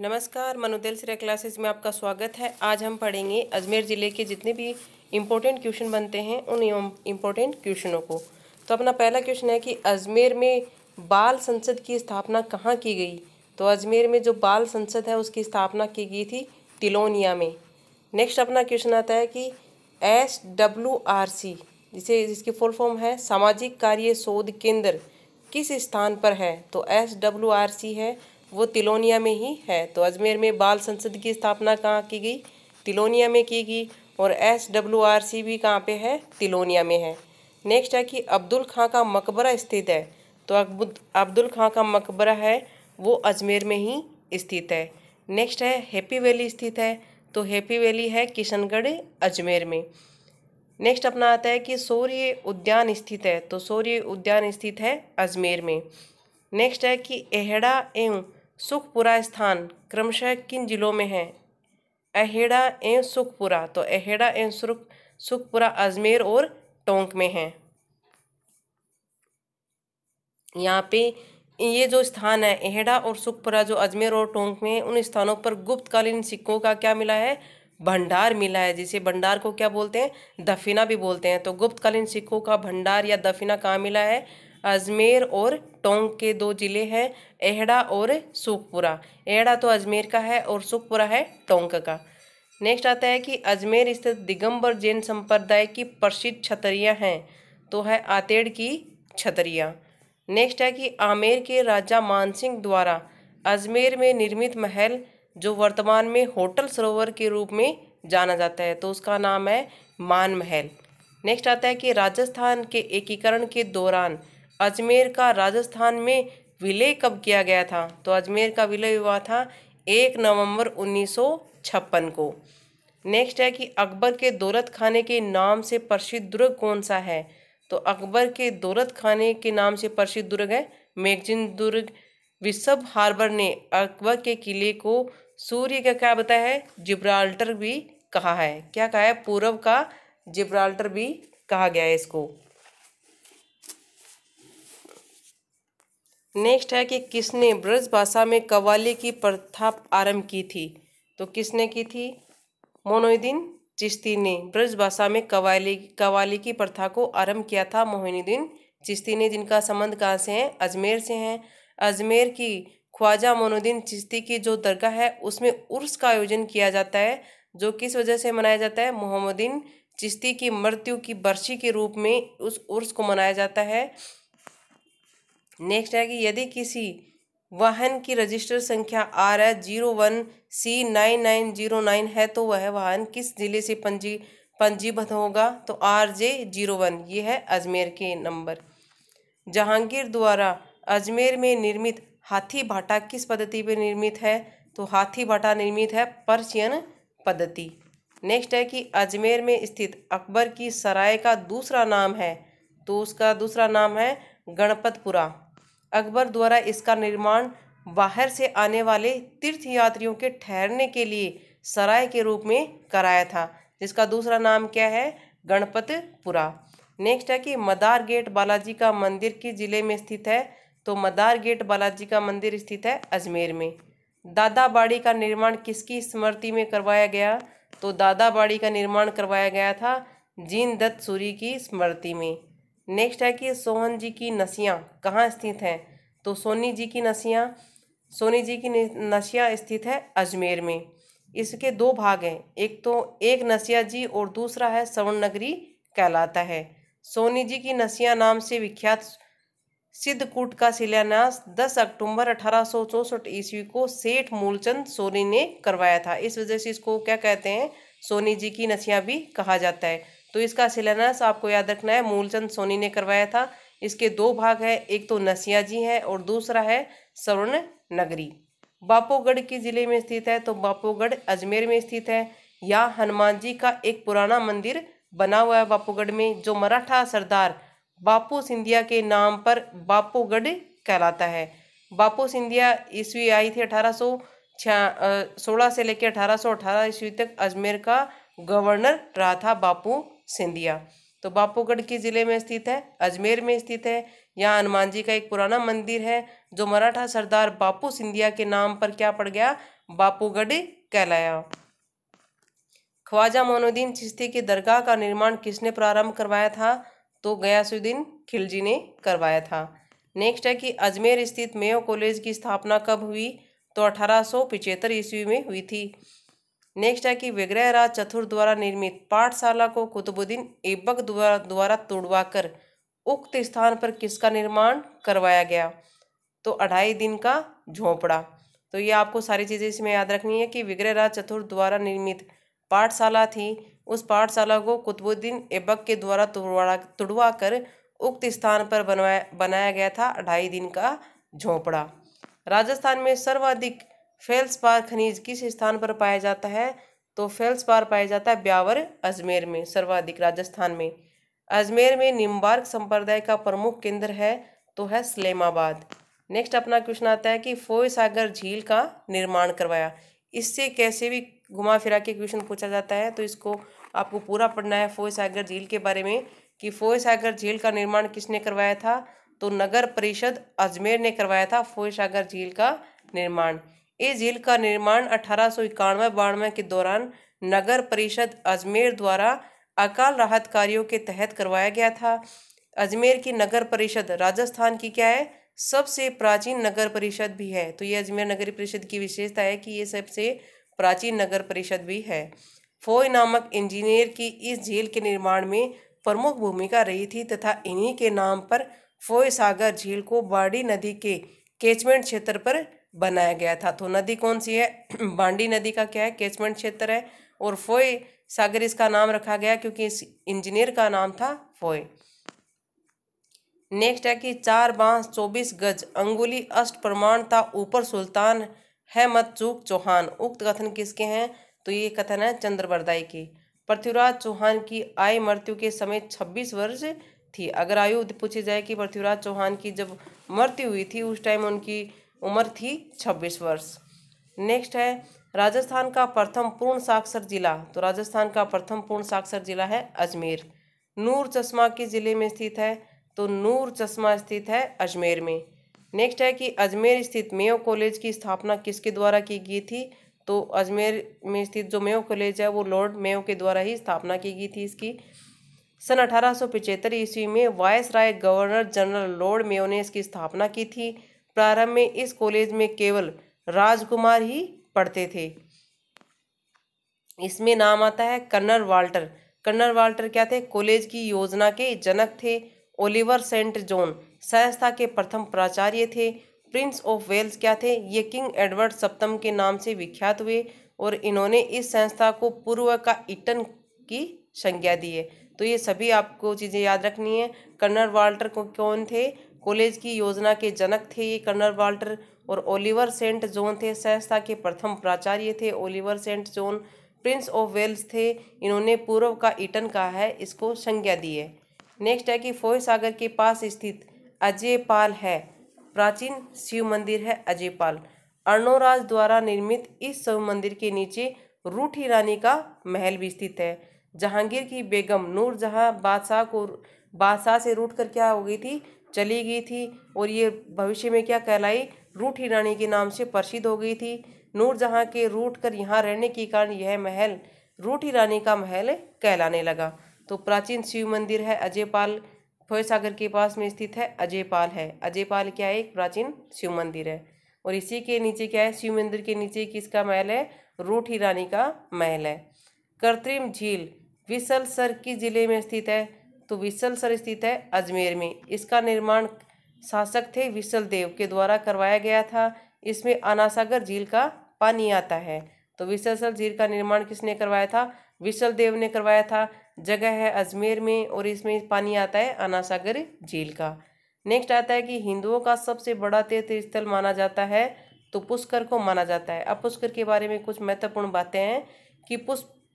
नमस्कार मनोदेल सिरा क्लासेस में आपका स्वागत है आज हम पढ़ेंगे अजमेर ज़िले के जितने भी इम्पोर्टेंट क्वेश्चन बनते हैं उन इम्पोर्टेंट क्वेश्चनों को तो अपना पहला क्वेश्चन है कि अजमेर में बाल संसद की स्थापना कहाँ की गई तो अजमेर में जो बाल संसद है उसकी स्थापना की गई थी तिलोनिया में नेक्स्ट अपना क्वेश्चन आता है कि एस डब्ल्यू आर सी जिसे जिसकी फुल फॉर्म है सामाजिक कार्य शोध केंद्र किस स्थान पर है तो एस डब्ल्यू आर सी है वो तिलोनिया में ही है तो अजमेर में बाल संसद की स्थापना कहाँ की गई तिलोनिया में की गई और एस डब्ल्यू आर सी भी कहाँ पे है तिलोनिया में है नेक्स्ट है कि अब्दुल खां का मकबरा स्थित है तो अब्दुल खां का मकबरा है वो अजमेर में ही स्थित है नेक्स्ट है हैप्पी वैली स्थित है तो हैप्पी वैली है किशनगढ़ अजमेर में नेक्स्ट अपना आता है कि सूर्य उद्यान स्थित है तो सूर्य उद्यान स्थित है अजमेर में नेक्स्ट है कि एहड़ा एवं सुखपुरा स्थान क्रमशः किन जिलों में है अहेड़ा एवं सुखपुरा तो अहेड़ा एवं सुख सुखपुरा अजमेर और टोंक में है यहाँ पे ये जो स्थान है अहेड़ा और सुखपुरा जो अजमेर और टोंक में उन स्थानों पर गुप्तकालीन सिक्कों का क्या मिला है भंडार मिला है जिसे भंडार को क्या बोलते हैं दफिना भी बोलते हैं तो गुप्तकालीन सिक्कों का भंडार या दफिना कहाँ मिला है अजमेर और टोंक के दो ज़िले हैं एहड़ा और सुखपुरा एहड़ा तो अजमेर का है और सुखपुरा है टोंक का नेक्स्ट आता है कि अजमेर स्थित दिगंबर जैन संप्रदाय की प्रसिद्ध छतरियाँ हैं तो है आतेड़ की छतरियाँ नेक्स्ट है कि आमेर के राजा मानसिंह द्वारा अजमेर में निर्मित महल जो वर्तमान में होटल सरोवर के रूप में जाना जाता है तो उसका नाम है मान महल नेक्स्ट आता है कि राजस्थान के एकीकरण के दौरान अजमेर का राजस्थान में विलय कब किया गया था तो अजमेर का विलय हुआ था एक नवंबर उन्नीस को नेक्स्ट है कि अकबर के दौलत खाने के नाम से प्रसिद्ध दुर्ग कौन सा है तो अकबर के दौलत खाने के नाम से प्रसिद्ध दुर्ग है मेगजिन दुर्ग विश्व हार्बर ने अकबर के किले को सूर्य का क्या बताया है जिब्राल्टर भी कहा है क्या कहा है पूर्व का जिब्राल्टर भी कहा गया है इसको नेक्स्ट है कि किसने ब्रज भाषा में कवाली की प्रथा आरंभ की थी तो किसने की थी मोनुद्दीन चिश्ती ने ब्रज भाषा में कवाली कवाली की प्रथा को आरंभ किया था मोहिनुद्दीन चिश्ती ने जिनका संबंध कहाँ से है अजमेर से हैं अजमेर की ख्वाजा मोनुद्दीन चिश्ती की जो दरगाह है उसमें उर्स का आयोजन किया जाता है जो किस वजह से मनाया जाता है मोहम्मदीन चिश्ती की मृत्यु की बर्षी के रूप में उस उर्स को मनाया जाता है नेक्स्ट है कि यदि किसी वाहन की रजिस्टर संख्या R H zero one C nine nine zero nine है तो वह वाहन किस ज़िले से पंजी पंजीबद्ध होगा तो आर जे जीरो वन ये है अजमेर के नंबर जहांगीर द्वारा अजमेर में निर्मित हाथी भाटा किस पद्धति पर निर्मित है तो हाथी भाटा निर्मित है पर्शियन पद्धति नेक्स्ट है कि अजमेर में स्थित अकबर की सराय का दूसरा नाम है तो उसका दूसरा नाम है गणपतपुरा अकबर द्वारा इसका निर्माण बाहर से आने वाले तीर्थयात्रियों के ठहरने के लिए सराय के रूप में कराया था जिसका दूसरा नाम क्या है गणपतपुरा नेक्स्ट है कि मदार गेट बालाजी का मंदिर किस ज़िले में स्थित है तो मदार गेट बालाजी का मंदिर स्थित है अजमेर में दादा बाड़ी का निर्माण किसकी स्मृति में करवाया गया तो दादा बाड़ी का निर्माण करवाया गया था जीन दत्त सूरी की स्मृति में नेक्स्ट है कि सोहन जी की नसियाँ कहाँ स्थित हैं तो सोनी जी की नसियाँ सोनी जी की नसियाँ स्थित है अजमेर में इसके दो भाग हैं एक तो एक नसिया जी और दूसरा है सवर्ण नगरी कहलाता है सोनी जी की नसिया नाम से विख्यात सिद्धकूट का शिलान्यास 10 अक्टूबर अठारह ईस्वी को सेठ मूलचंद सोनी ने करवाया था इस वजह से इसको क्या कहते हैं सोनी जी की नसियाँ भी कहा जाता है तो इसका शिलान्यास आपको याद रखना है मूलचंद सोनी ने करवाया था इसके दो भाग हैं एक तो नसिया जी हैं और दूसरा है स्वर्ण नगरी बापोगढ़ के ज़िले में स्थित है तो बापोगढ़ अजमेर में स्थित है यहाँ हनुमान जी का एक पुराना मंदिर बना हुआ है बापूगढ़ में जो मराठा सरदार बापू सिंधिया के नाम पर बापूगढ़ कहलाता है बापू सिंधिया ईस्वी आई थी अठारह सौ सोलह से लेकर अठारह सौ अठारह ईस्वी तक अजमेर का गवर्नर रहा था बापू सिंधिया तो बापूगढ़ के ज़िले में स्थित है अजमेर में स्थित है यहाँ हनुमान जी का एक पुराना मंदिर है जो मराठा सरदार बापू सिंधिया के नाम पर क्या पड़ गया बापूगढ़ कहलाया ख्वाजा मोनुद्दीन चिश्ती की दरगाह का निर्माण किसने प्रारंभ करवाया था तो गयासुद्दीन खिलजी ने करवाया था नेक्स्ट है कि अजमेर स्थित मेयो कॉलेज की स्थापना कब हुई तो अठारह ईस्वी में हुई थी नेक्स्ट है कि विग्रहराज चतुर द्वारा निर्मित पाठशाला को कुतुबुद्दीन ऐबक द्वारा द्वारा तोड़वाकर उक्त स्थान पर किसका निर्माण करवाया गया तो अढ़ाई दिन का झोंपड़ा तो ये आपको सारी चीज़ें इसमें याद रखनी है कि विग्रहराज चतुर द्वारा निर्मित पाठशाला थी उस पाठशाला को कुतुबुद्दीन ऐबक के द्वारा तुड़वा तुड़वा कर उक्त स्थान पर बनवाया बनाया गया था अढ़ाई दिन का झोंपड़ा राजस्थान में सर्वाधिक फेल्सपार खनिज किस स्थान पर पाया जाता है तो फेल्सपार पाया जाता है ब्यावर अजमेर में सर्वाधिक राजस्थान में अजमेर में निम्बार्क संप्रदाय का प्रमुख केंद्र है तो है सलेमाबाद नेक्स्ट अपना क्वेश्चन आता है कि फोय सागर झील का निर्माण करवाया इससे कैसे भी घुमा फिरा के क्वेश्चन पूछा जाता है तो इसको आपको पूरा पढ़ना है फोय सागर झील के बारे में कि फोय सागर झील का निर्माण किसने करवाया था तो नगर परिषद अजमेर ने करवाया था फोय सागर झील का निर्माण इस झील का निर्माण अठारह सौ इक्यानवे बानवे के दौरान नगर परिषद अजमेर द्वारा अकाल राहत कार्यों के तहत करवाया गया था अजमेर की नगर परिषद राजस्थान की क्या है सबसे प्राचीन नगर परिषद भी है तो ये अजमेर नगर परिषद की विशेषता है कि ये सबसे प्राचीन नगर परिषद भी है फोई नामक इंजीनियर की इस झील के निर्माण में प्रमुख भूमिका रही थी तथा इन्हीं के नाम पर फोई सागर झील को बाड़ी नदी के कैचमेंट क्षेत्र पर बनाया गया था तो नदी कौन सी है बांडी नदी का क्या है कैचमेंट क्षेत्र है और फोय सागर इसका नाम रखा गया क्योंकि इस इंजीनियर का नाम था फोय नेक्स्ट है कि चार बांस चौबीस गज अंगुली अष्ट प्रमाण था ऊपर सुल्तान है मत चूक चौहान उक्त कथन किसके हैं तो ये कथन है चंद्रवरदाई की पृथ्वीराज चौहान की आय मृत्यु के समय छब्बीस वर्ष थी अगर आयु पूछी जाए कि पृथ्वीराज चौहान की जब मृत्यु हुई थी उस टाइम उनकी उम्र थी छब्बीस वर्ष नेक्स्ट है राजस्थान का प्रथम पूर्ण साक्षर जिला तो राजस्थान का प्रथम पूर्ण साक्षर जिला है अजमेर नूर चश्मा के ज़िले में स्थित है तो नूर चश्मा स्थित है अजमेर में नेक्स्ट है कि अजमेर स्थित मेयो कॉलेज की स्थापना किसके द्वारा की गई थी तो अजमेर में स्थित जो मेयो कॉलेज है वो लॉर्ड मेयो के द्वारा ही स्थापना की गई थी इसकी सन अठारह ईस्वी में viceroy governor general Lord Mayo ने इसकी स्थापना की थी प्रारंभ में इस कॉलेज में केवल राजकुमार ही पढ़ते थे इसमें नाम आता है कन्नर वाल्टर कन्नर वाल्टर क्या थे कॉलेज की योजना के जनक थे ओलिवर सेंट जॉन संस्था के प्रथम प्राचार्य थे प्रिंस ऑफ वेल्स क्या थे ये किंग एडवर्ड सप्तम के नाम से विख्यात हुए और इन्होंने इस संस्था को पूर्व का इटन की संज्ञा दी है तो ये सभी आपको चीज़ें याद रखनी है कर्नर वाल्टर को कौन थे कॉलेज की योजना के जनक थे ये कर्नल वाल्टर और ओलिवर सेंट जॉन थे संस्था के प्रथम प्राचार्य थे Oliver Saint John Prince of Wales थे इन्होंने पूर्व का ईटन कहा है इसको संज्ञा दी है नेक्स्ट है कि फोय सागर के पास स्थित अजयपाल है प्राचीन शिव मंदिर है अजयपाल अर्णोराज द्वारा निर्मित इस शिव मंदिर के नीचे रूठी रानी का महल भी स्थित है जहांगीर की बेगम नूरजहाँ बादशाह को बादशाह से रूट कर क्या हो गई थी चली गई थी और ये भविष्य में क्या कहलाई रूठ हिरानी रानी के नाम से प्रसिद्ध हो गई थी नूरजहाँ के रूट कर यहाँ रहने के कारण यह महल रूठ हिरानी रानी का महल कहलाने लगा तो प्राचीन शिव मंदिर है अजयपाल फोय सागर के पास में स्थित है अजयपाल है अजयपाल क्या है एक प्राचीन शिव मंदिर है और इसी के नीचे क्या है शिव मंदिर के नीचे किसका महल है रूठ हिरानी रानी का महल है कृत्रिम झील विसलसर किस जिले में स्थित है तो सर स्थित है अजमेर में इसका निर्माण शासक थे विसल देव के द्वारा करवाया गया था इसमें अनासागर झील का पानी आता है तो विसलसर झील का निर्माण किसने करवाया था विसल देव ने करवाया था जगह है अजमेर में और इसमें पानी आता है अनासागर झील का नेक्स्ट आता है कि हिंदुओं का सबसे बड़ा तीर्थ स्थल माना जाता है तो पुष्कर को माना जाता है अब पुष्कर के बारे में कुछ महत्वपूर्ण बातें हैं कि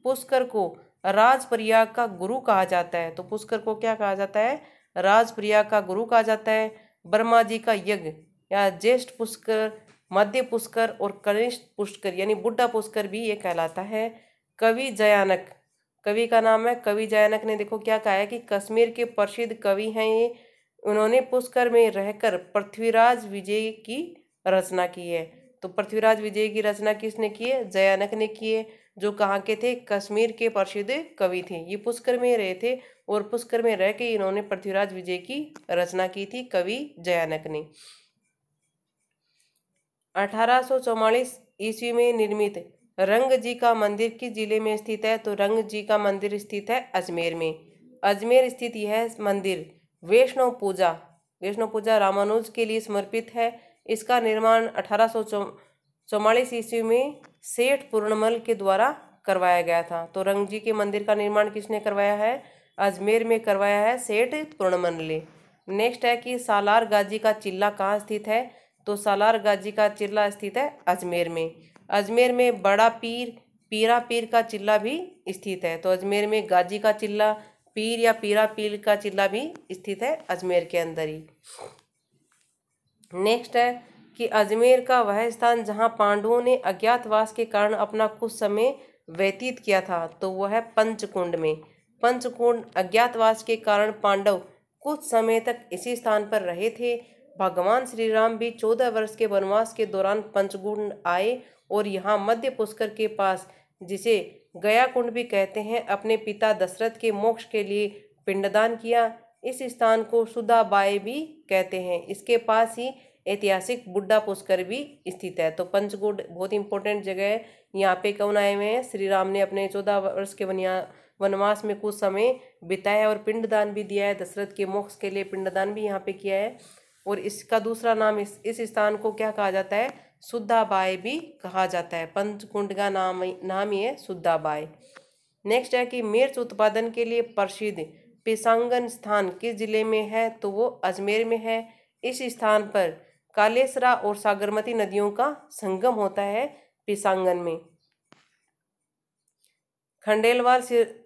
पुष्कर को राजप्रिया का गुरु कहा जाता है तो पुष्कर को क्या कहा जाता है राजप्रिया का गुरु कहा जाता है ब्रह्मा जी का यज्ञ या ज्येष्ठ पुष्कर मध्य पुष्कर और कनिष्ठ पुष्कर यानी बुढ़ा पुष्कर भी ये कहलाता है कवि जयानक कवि का नाम है कवि जयानक ने देखो क्या कहा है कि कश्मीर के प्रसिद्ध कवि हैं ये उन्होंने पुष्कर में रहकर पृथ्वीराज विजय की रचना की है तो पृथ्वीराज विजय की रचना किसने की है जयानक ने की है जो कहाँ के थे कश्मीर के प्रसिद्ध कवि थे ये पुष्कर में रहे थे और पुष्कर में रह के इन्होंने पृथ्वीराज विजय की रचना की थी कवि जयानक ने अठारह ईस्वी में निर्मित रंग जी का मंदिर किस जिले में स्थित है तो रंग जी का मंदिर स्थित है अजमेर में अजमेर स्थित यह मंदिर वैष्णव पूजा वैष्णव पूजा रामानुज के लिए समर्पित है इसका निर्माण अठारह चौवालीस ईस्वी में सेठ पूर्णमल के द्वारा करवाया गया था तो रंग जी के मंदिर का निर्माण किसने करवाया है अजमेर में करवाया है सेठ पूर्णमल ने नेक्स्ट है कि सालार गाजी का चिल्ला कहाँ स्थित है तो सालार गाजी का चिल्ला स्थित है अजमेर में अजमेर में बड़ा पीर पीरा पीर का चिल्ला भी स्थित है तो अजमेर में गाजी का चिल्ला पीर या पीरा पीर का चिल्ला भी स्थित है अजमेर के अंदर ही नेक्स्ट है कि अजमेर का वह स्थान जहाँ पांडवों ने अज्ञातवास के कारण अपना कुछ समय व्यतीत किया था तो वह है पंचकुंड में पंचकुंड अज्ञातवास के कारण पांडव कुछ समय तक इसी स्थान पर रहे थे भगवान श्री राम भी चौदह वर्ष के वनवास के दौरान पंचकुंड आए और यहाँ मध्य पुष्कर के पास जिसे गया कुंड भी कहते हैं अपने पिता दशरथ के मोक्ष के लिए पिंडदान किया इस स्थान को सुदाबाई भी कहते हैं इसके पास ही ऐतिहासिक बुड्ढा पुष्कर भी स्थित है तो पंचकूट बहुत इंपॉर्टेंट जगह है यहाँ पे कौन आए हुए हैं श्री राम ने अपने चौदह वर्ष के वनिया वनवास में कुछ समय बिताया और पिंडदान भी दिया है दशरथ के मोक्ष के लिए पिंडदान भी यहाँ पे किया है और इसका दूसरा नाम इस इस स्थान को क्या कहा जाता है सुद्धाबाई भी कहा जाता है पंचकुंड का नाम नाम ही है सुद्धाबाई नेक्स्ट है कि मिर्च उत्पादन के लिए प्रसिद्ध पेशांगन स्थान किस जिले में है तो वो अजमेर में है इस स्थान पर कालेसरा और सागरमती नदियों का संगम होता है पेशांगन में खंडेलवाल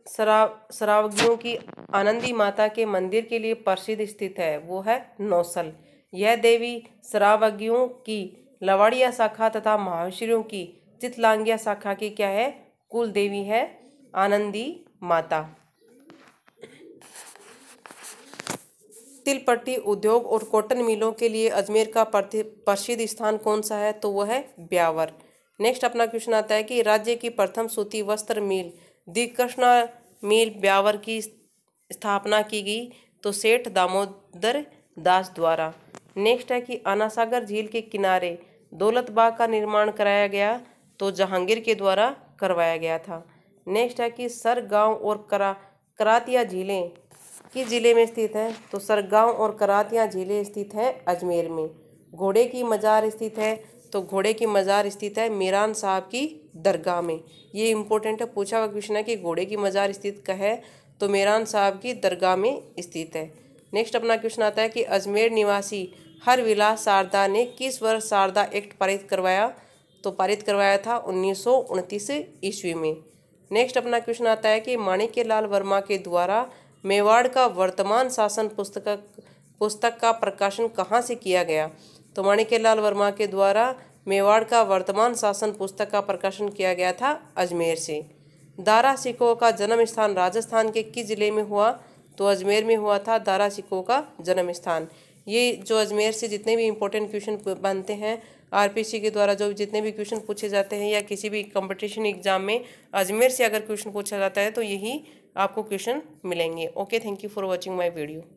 सराव सरावगियों की आनंदी माता के मंदिर के लिए प्रसिद्ध स्थित है वो है नौसल यह देवी सरावगियों की लवाड़िया शाखा तथा महावशिरों की चितलांगिया शाखा की क्या है कुल देवी है आनंदी माता तिलपट्टी पट्टी उद्योग और कॉटन मिलों के लिए अजमेर का प्रसिद्ध स्थान कौन सा है तो वह है ब्यावर नेक्स्ट अपना क्वेश्चन आता है कि राज्य की प्रथम सूती वस्त्र मिल दी कृष्णा मिल ब्यावर की स्थापना की गई तो सेठ दामोदर दास द्वारा नेक्स्ट है कि अनासागर झील के किनारे दौलतबाग का निर्माण कराया गया तो जहांगीर के द्वारा करवाया गया था नेक्स्ट है कि सर गांव और करा करातिया झीलें किस ज़िले में स्थित है तो सरगांव और करातियाँ ज़िले स्थित है अजमेर में घोड़े की मज़ार स्थित है तो घोड़े की मज़ार स्थित है मीरान साहब की दरगाह में ये इंपॉर्टेंट है पूछा हुआ क्वेश्चन है कि घोड़े की मज़ार स्थित कहे है तो मीरान साहब की दरगाह में स्थित है नेक्स्ट अपना क्वेश्चन आता है कि अजमेर निवासी हर विलास शारदा ने किस वर्ष शारदा एक्ट पारित करवाया तो पारित करवाया था उन्नीस ईस्वी में नेक्स्ट अपना क्वेश्चन आता है कि माणिक्य लाल वर्मा के द्वारा मेवाड़ का वर्तमान शासन पुस्तक पुस्तक का प्रकाशन कहाँ से किया गया तो माणिक्यलाल वर्मा के द्वारा मेवाड़ का वर्तमान शासन पुस्तक का प्रकाशन किया गया था अजमेर से दारा सिखों का जन्म स्थान राजस्थान के किस ज़िले में हुआ तो अजमेर में हुआ था दारा सिखों का जन्म स्थान ये जो अजमेर से जितने भी इम्पोर्टेंट क्वेश्चन बनते हैं आरपीसी के द्वारा जो जितने भी क्वेश्चन पूछे जाते हैं या किसी भी कंपटीशन एग्जाम में अजमेर से अगर क्वेश्चन पूछा जाता है तो यही आपको क्वेश्चन मिलेंगे okay thank you for watching my video